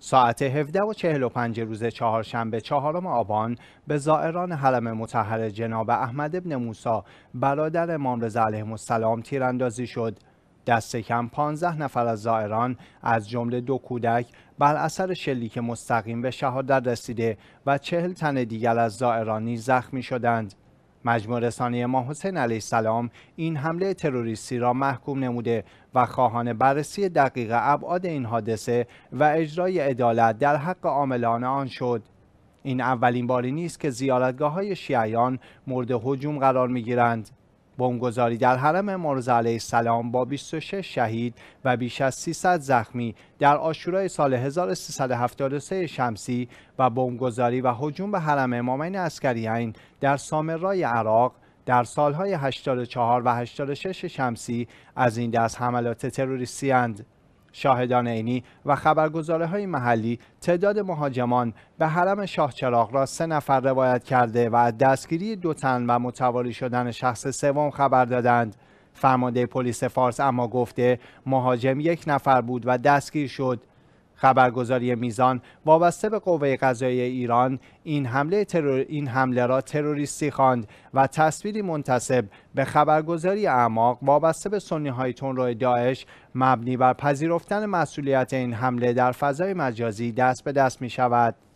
ساعت 17:45 روز چهارشنبه چهارم آبان به زائران حرم مطهر جناب احمد ابن موسا برادر امام رضا علیه السلام تیراندازی شد دست کم 15 نفر از زائران از جمله دو کودک بر اثر شلیک مستقیم به شهادت رسیده و چهل تن دیگر از زائرانی زخمی شدند مجموع رسانه ما حسین علیه السلام این حمله تروریستی را محکوم نموده و خواهان بررسی دقیق ابعاد این حادثه و اجرای عدالت در حق عاملان آن شد این اولین باری نیست که زیارتگاه های شیعیان مورد هجوم قرار می گیرند. بمبگذاری در حرم امروز علیه السلام با 26 شهید و بیش از 300 زخمی در آشورای سال 1373 شمسی و بمبگذاری و هجوم به حرم امامین عسکریین در سامرای عراق در سالهای 84 و 86 شمسی از این دست حملات تروریستی اند. شاهدان عینی و خبرگزاره های محلی تعداد مهاجمان به حرم شاه را سه نفر روایت کرده و از دستگیری دو تن و متواری شدن شخص سوم خبر دادند. فرمانده پلیس فارس اما گفته مهاجم یک نفر بود و دستگیر شد. خبرگزاری میزان وابسته به قوه قضایی ایران این حمله, این حمله را تروریستی خواند و تصویری منتصب به خبرگزاری اعماق وابسته به سنی های تون داعش مبنی بر پذیرفتن مسئولیت این حمله در فضای مجازی دست به دست می شود.